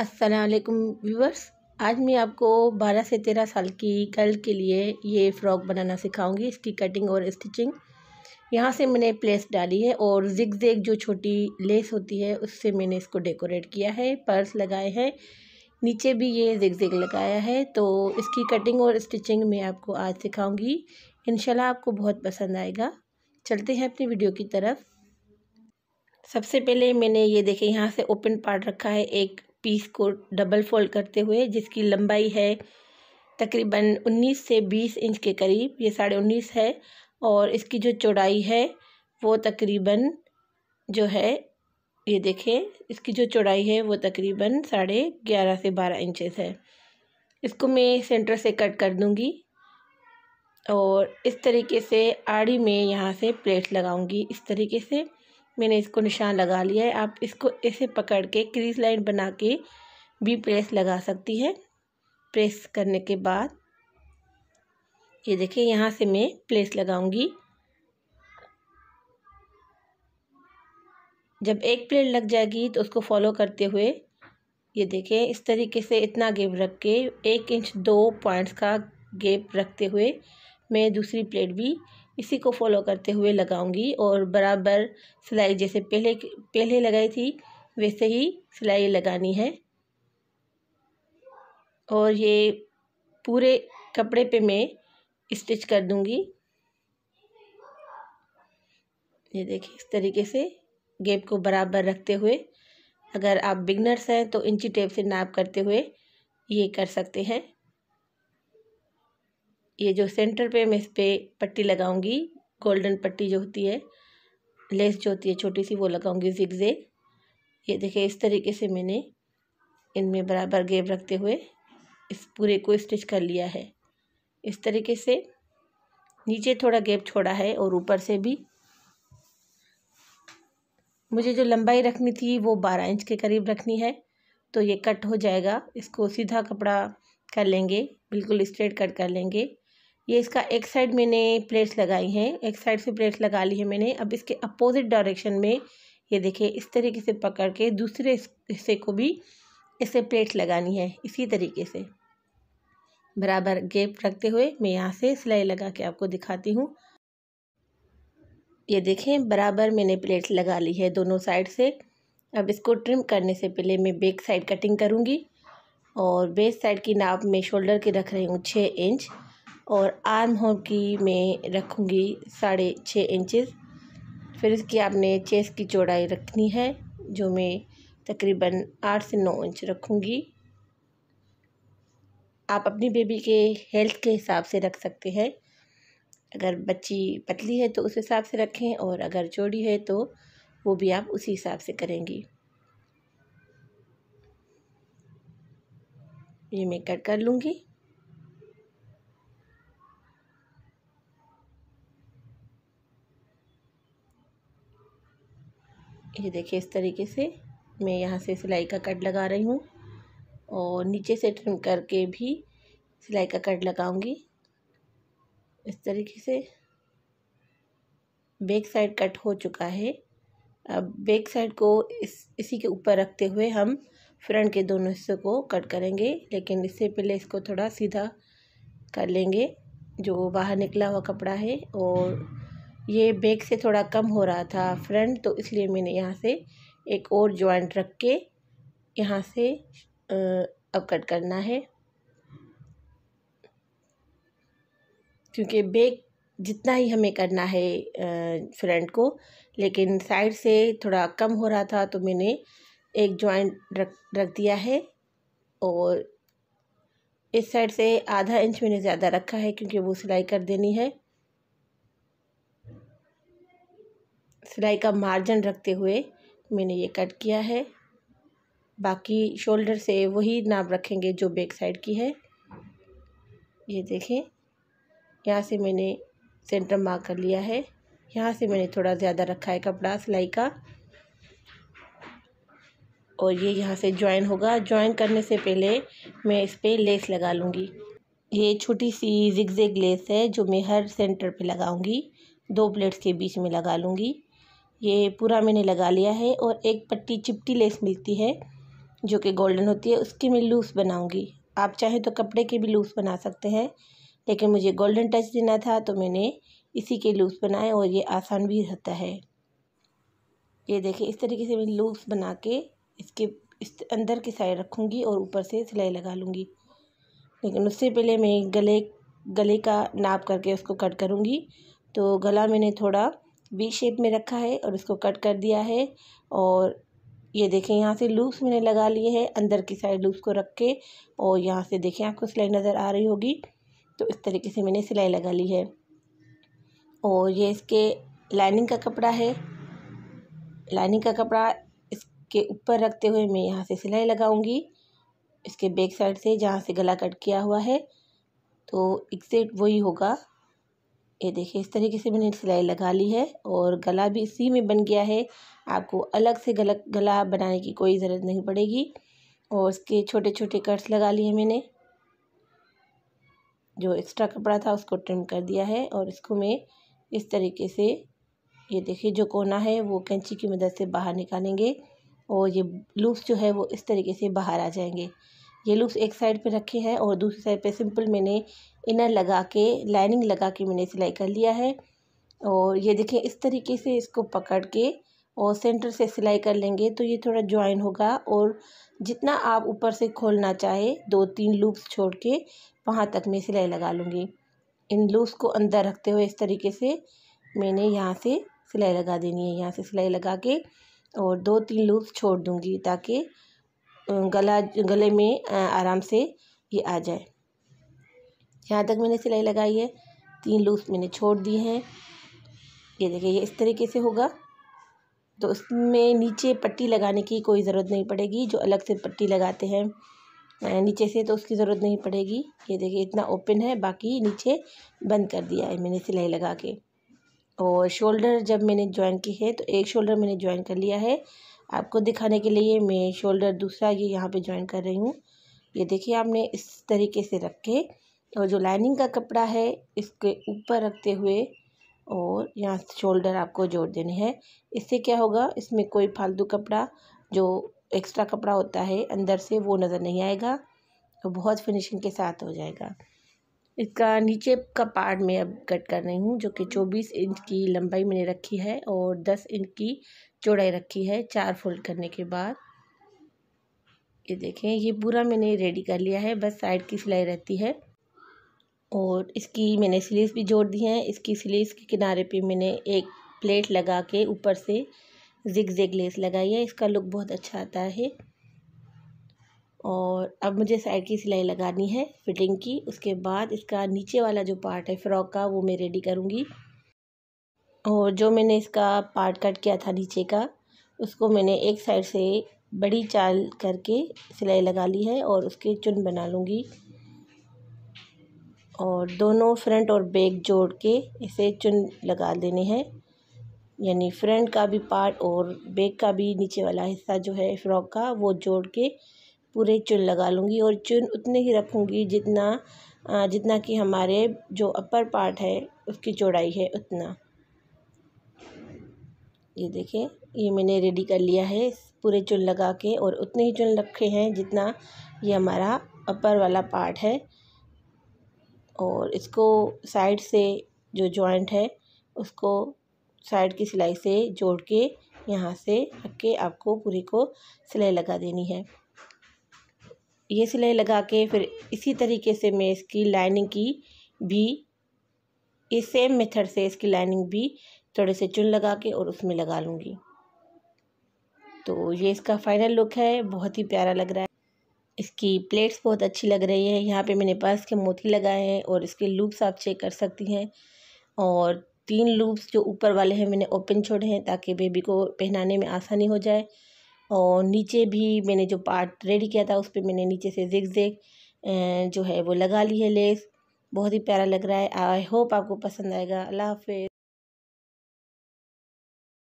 असलकुम व्यूवर्स आज मैं आपको 12 से 13 साल की गर्ल के लिए ये फ़्रॉक बनाना सिखाऊंगी इसकी कटिंग और स्टिचिंग यहाँ से मैंने प्लेस डाली है और जिग जेग जो छोटी लेस होती है उससे मैंने इसको डेकोरेट किया है पर्स लगाए हैं नीचे भी ये जिग जेग लगाया है तो इसकी कटिंग और स्टिचिंग मैं आपको आज सिखाऊँगी इन आपको बहुत पसंद आएगा चलते हैं अपनी वीडियो की तरफ सबसे पहले मैंने ये देखे यहाँ से ओपन पार्ट रखा है एक पीस को डबल फोल्ड करते हुए जिसकी लंबाई है तकरीबन 19 से 20 इंच के करीब ये साढ़े उन्नीस है और इसकी जो चौड़ाई है वो तकरीबन जो है ये देखें इसकी जो चौड़ाई है वो तकरीबन साढ़े ग्यारह से बारह इंचेस है इसको मैं सेंटर से कट कर दूँगी और इस तरीके से आड़ी में यहाँ से प्लेट लगाऊंगी इस तरीके से मैंने इसको निशान लगा लिया है आप इसको ऐसे पकड़ के क्रीज लाइन बना के भी प्रेस लगा सकती है प्रेस करने के बाद ये देखिए यहाँ से मैं प्लेस लगाऊंगी जब एक प्लेट लग जाएगी तो उसको फॉलो करते हुए ये देखें इस तरीके से इतना गेप रख के एक इंच दो पॉइंट्स का गेप रखते हुए मैं दूसरी प्लेट भी इसी को फॉलो करते हुए लगाऊंगी और बराबर सिलाई जैसे पहले पहले लगाई थी वैसे ही सिलाई लगानी है और ये पूरे कपड़े पे मैं स्टिच कर दूंगी ये देखिए इस तरीके से गेप को बराबर रखते हुए अगर आप बिगनर्स हैं तो इंची टेप से नाप करते हुए ये कर सकते हैं ये जो सेंटर पे मैं इस पर पट्टी लगाऊंगी गोल्डन पट्टी जो होती है लेस जो होती है छोटी सी वो लगाऊंगी जिगजे ये देखिए इस तरीके से मैंने इनमें बराबर गेप रखते हुए इस पूरे को स्टिच कर लिया है इस तरीके से नीचे थोड़ा गेप छोड़ा है और ऊपर से भी मुझे जो लंबाई रखनी थी वो बारह इंच के करीब रखनी है तो ये कट हो जाएगा इसको सीधा कपड़ा कर लेंगे बिल्कुल स्ट्रेट कट कर लेंगे ये इसका एक साइड मैंने प्लेट्स लगाई हैं एक साइड से प्लेट्स लगा ली है मैंने अब इसके अपोजिट डायरेक्शन में ये देखिए इस तरीके से पकड़ के दूसरे हिस्से को भी इसे प्लेट्स लगानी है इसी तरीके से बराबर गेप रखते हुए मैं यहाँ से सिलाई लगा के आपको दिखाती हूँ ये देखें बराबर मैंने प्लेट्स लगा ली है दोनों साइड से अब इसको ट्रिम करने से पहले मैं बेक साइड कटिंग करूँगी और बेस साइड की नाप में शोल्डर की रख रही हूँ छः इंच और आर्म होल की मैं रखूँगी साढ़े छः इंचेस फिर इसकी आपने चेस्ट की चौड़ाई रखनी है जो मैं तकरीबन आठ से नौ इंच रखूँगी आप अपनी बेबी के हेल्थ के हिसाब से रख सकते हैं अगर बच्ची पतली है तो उस हिसाब से रखें और अगर चौड़ी है तो वो भी आप उसी हिसाब से करेंगी ये मैं कट कर लूँगी ये देखिए इस तरीके से मैं यहाँ से सिलाई का कट लगा रही हूँ और नीचे से ट्रिम करके भी सिलाई का कट लगाऊंगी इस तरीके से बैक साइड कट हो चुका है अब बैक साइड को इस इसी के ऊपर रखते हुए हम फ्रंट के दोनों हिस्सों को कट करेंगे लेकिन इससे पहले इसको थोड़ा सीधा कर लेंगे जो बाहर निकला हुआ कपड़ा है और ये बैक से थोड़ा कम हो रहा था फ्रंट तो इसलिए मैंने यहाँ से एक और जॉइंट रख के यहाँ से अब कट करना है क्योंकि बैक जितना ही हमें करना है फ्रंट को लेकिन साइड से थोड़ा कम हो रहा था तो मैंने एक जॉइंट रख रख दिया है और इस साइड से आधा इंच मैंने ज़्यादा रखा है क्योंकि वो सिलाई कर देनी है सिलाई का मार्जिन रखते हुए मैंने ये कट किया है बाकी शोल्डर से वही नाप रखेंगे जो बैक साइड की है ये देखें यहाँ से मैंने सेंटर मार्क कर लिया है यहाँ से मैंने थोड़ा ज़्यादा रखा है कपड़ा सिलाई का और ये यहाँ से ज्वाइन होगा ज्वाइन करने से पहले मैं इस पर लेस लगा लूँगी ये छोटी सी जिगजेग लेस है जो मैं हर सेंटर पे लगाऊंगी दो प्लेट्स के बीच में लगा लूँगी ये पूरा मैंने लगा लिया है और एक पट्टी चिपटी लेस मिलती है जो कि गोल्डन होती है उसकी मैं लूस बनाऊंगी आप चाहें तो कपड़े के भी लूस बना सकते हैं लेकिन मुझे गोल्डन टच देना था तो मैंने इसी के लूस बनाए और ये आसान भी रहता है ये देखिए इस तरीके से मैं लूस बना के इसके इस अंदर की साइड रखूँगी और ऊपर से सिलाई लगा लूँगी लेकिन उससे पहले मैं गले गले का नाप करके उसको कट करूँगी तो गला मैंने थोड़ा वी शेप में रखा है और इसको कट कर दिया है और ये देखें यहाँ से लूप्स मैंने लगा लिए हैं अंदर की साइड लूप्स को रख के और यहाँ से देखें आपको सिलाई नज़र आ रही होगी तो इस तरीके से मैंने सिलाई लगा ली है और ये इसके लाइनिंग का कपड़ा है लाइनिंग का कपड़ा इसके ऊपर रखते हुए मैं यहाँ से सिलाई लगाऊंगी इसके बैक साइड से जहाँ से गला कट किया हुआ है तो एग्जैक्ट वही होगा ये देखिए इस तरीके से मैंने सिलाई लगा ली है और गला भी इसी में बन गया है आपको अलग से गला गला बनाने की कोई ज़रूरत नहीं पड़ेगी और इसके छोटे छोटे कट्स लगा लिए मैंने जो एक्स्ट्रा कपड़ा था उसको ट्रिम कर दिया है और इसको मैं इस तरीके से ये देखिए जो कोना है वो कैंची की मदद से बाहर निकालेंगे और ये लूप्स जो है वो इस तरीके से बाहर आ जाएंगे ये लूप्स एक साइड पे रखे हैं और दूसरी साइड पे सिंपल मैंने इनर लगा के लाइनिंग लगा के मैंने सिलाई कर लिया है और ये देखें इस तरीके से इसको पकड़ के और सेंटर से सिलाई कर लेंगे तो ये थोड़ा ज्वाइन होगा और जितना आप ऊपर से खोलना चाहे दो तीन लूप्स छोड़ के वहाँ तक मैं सिलाई लगा लूँगी इन लूप्स को अंदर रखते हुए इस तरीके से मैंने यहाँ से सिलाई लगा देनी है यहाँ से सिलाई लगा के और दो तीन लूप्स छोड़ दूँगी ताकि गला गले में आराम से ये आ जाए यहाँ तक मैंने सिलाई लगाई है तीन लूज मैंने छोड़ दिए हैं ये देखिए ये इस तरीके से होगा तो उसमें नीचे पट्टी लगाने की कोई ज़रूरत नहीं पड़ेगी जो अलग से पट्टी लगाते हैं नीचे से तो उसकी ज़रूरत नहीं पड़ेगी ये देखिए इतना ओपन है बाकी नीचे बंद कर दिया है मैंने सिलाई लगा के और शोल्डर जब मैंने ज्वाइन की है तो एक शोल्डर मैंने ज्वाइन कर लिया है आपको दिखाने के लिए मैं शोल्डर दूसरा ये यहाँ पे ज्वाइन कर रही हूँ ये देखिए आपने इस तरीके से रख के और जो लाइनिंग का कपड़ा है इसके ऊपर रखते हुए और यहाँ शोल्डर आपको जोड़ देने हैं इससे क्या होगा इसमें कोई फालतू कपड़ा जो एक्स्ट्रा कपड़ा होता है अंदर से वो नज़र नहीं आएगा और बहुत फिनिशिंग के साथ हो जाएगा इसका नीचे का पार्ट मैं अब कट कर रही हूँ जो कि 24 इंच की लंबाई मैंने रखी है और 10 इंच की चौड़ाई रखी है चार फोल्ड करने के बाद ये देखें ये पूरा मैंने रेडी कर लिया है बस साइड की सिलाई रहती है और इसकी मैंने सिलीस भी जोड़ दी हैं इसकी सिलीज़ के किनारे पे मैंने एक प्लेट लगा के ऊपर से जिग जेग लेस लगाई है इसका लुक बहुत अच्छा आता है और अब मुझे साइड की सिलाई लगानी है फिटिंग की उसके बाद इसका नीचे वाला जो पार्ट है फ़्रॉक का वो मैं रेडी करूँगी और जो मैंने इसका पार्ट कट किया था नीचे का उसको मैंने एक साइड से बड़ी चाल करके सिलाई लगा ली है और उसके चुन बना लूँगी और दोनों फ्रंट और बैक जोड़ के इसे चुन लगा देने हैं यानी फ्रंट का भी पार्ट और बैक का भी नीचे वाला हिस्सा जो है फ्रॉक का वो जोड़ के पूरे चुन लगा लूँगी और चुन उतने ही रखूँगी जितना जितना कि हमारे जो अपर पार्ट है उसकी चौड़ाई है उतना ये देखें ये मैंने रेडी कर लिया है पूरे चुन लगा के और उतने ही चुन रखे हैं जितना ये हमारा अपर वाला पार्ट है और इसको साइड से जो जॉइंट है उसको साइड की सिलाई से जोड़ के यहाँ से रख के आपको पूरी को सिलाई लगा देनी है ये सिलाई लगा के फिर इसी तरीके से मैं इसकी लाइनिंग की भी इस सेम मेथड से इसकी लाइनिंग भी थोड़े से चुन लगा के और उसमें लगा लूँगी तो ये इसका फाइनल लुक है बहुत ही प्यारा लग रहा है इसकी प्लेट्स बहुत अच्छी लग रही है यहाँ पे मैंने पास के मोती लगाए हैं और इसके लूप्स आप चेक कर सकती हैं और तीन लूप्स जो ऊपर वाले हैं मैंने ओपन छोड़े हैं ताकि बेबी को पहनाने में आसानी हो जाए और नीचे भी मैंने जो पार्ट रेडी किया था उस पर मैंने नीचे से जिग जेग जो है वो लगा ली है लेस बहुत ही प्यारा लग रहा है आई होप आपको पसंद आएगा अल्लाह हाफि